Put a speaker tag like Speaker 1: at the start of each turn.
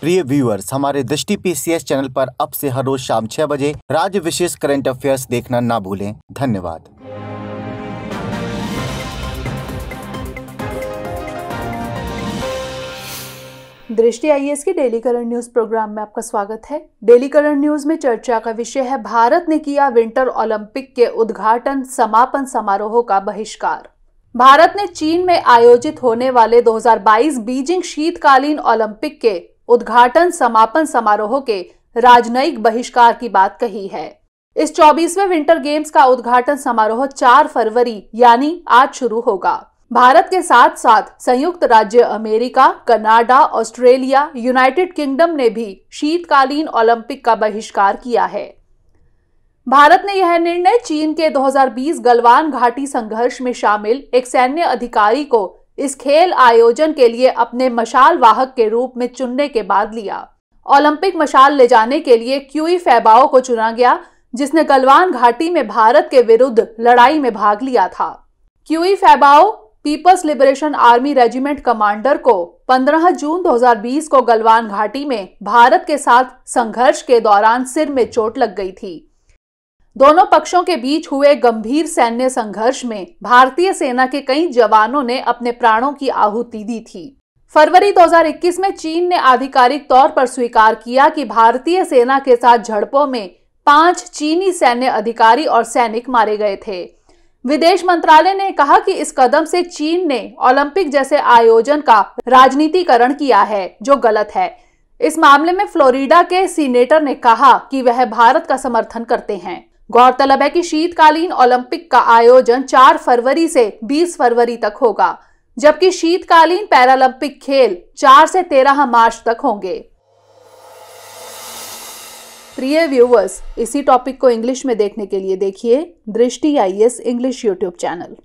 Speaker 1: प्रिय व्यूअर्स हमारे दृष्टि पीसीएस चैनल पर अब से हर रोज शाम छह बजे राज्य विशेष करंट अफेयर्स देखना ना भूलें धन्यवाद दृष्टि आईएएस e के डेली करंट न्यूज प्रोग्राम में आपका स्वागत है डेली करंट न्यूज में चर्चा का विषय है भारत ने किया विंटर ओलंपिक के उद्घाटन समापन समारोह का बहिष्कार भारत ने चीन में आयोजित होने वाले 2022 बीजिंग शीतकालीन ओलंपिक के उद्घाटन समापन समारोह के राजनयिक बहिष्कार की बात कही है इस 24वें विंटर गेम्स का उद्घाटन समारोह 4 फरवरी यानी आज शुरू होगा भारत के साथ साथ संयुक्त राज्य America Canada Australia United Kingdom ने भी शीतकालीन ओलंपिक का बहिष्कार किया है भारत ने यह निर्णय चीन के 2020 गलवान घाटी संघर्ष में शामिल एक सैन्य अधिकारी को इस खेल आयोजन के लिए अपने मशाल वाहक के रूप में चुनने के बाद लिया ओलंपिक मशाल ले जाने के लिए क्यूई फैबाओ को चुना गया जिसने गलवान घाटी में भारत के विरुद्ध लड़ाई में भाग लिया था Qi Fabao People's Liberation Army regiment commander को 15 जून 2020 को गलवान घाटी में भारत के साथ संघर्ष के दौरान सिर में चोट लग गई थी दोनों पक्षों के बीच हुए गंभीर सैन्य संघर्ष में भारतीय सेना के कई जवानों ने अपने प्राणों की आहुति दी थी फरवरी 2021 में चीन ने आधिकारिक तौर पर स्वीकार किया कि भारतीय सेना के साथ झड़पों में पांच चीनी सैन्य अधिकारी और सैनिक मारे गए थे विदेश मंत्रालय ने कहा कि इस कदम से चीन ने ओलंपिक जैसे आयोजन का राजनीतिकरण किया है जो गलत है इस मामले में फ्लोरिडा के सीनेटर ने कहा कि वह भारत का समर्थन करते हैं गौरतलब है कि शीतकालीन ओलंपिक का आयोजन 4 फरवरी से 20 फरवरी तक होगा जबकि शीतकालीन पैरालंपिक खेल 4 से 13 मार्च तक होंगे प्रिय व्यूवर्स इसी टॉपिक को इंग्लिश में देखने के लिए देखिए दृष्टि आई इंग्लिश यूट्यूब चैनल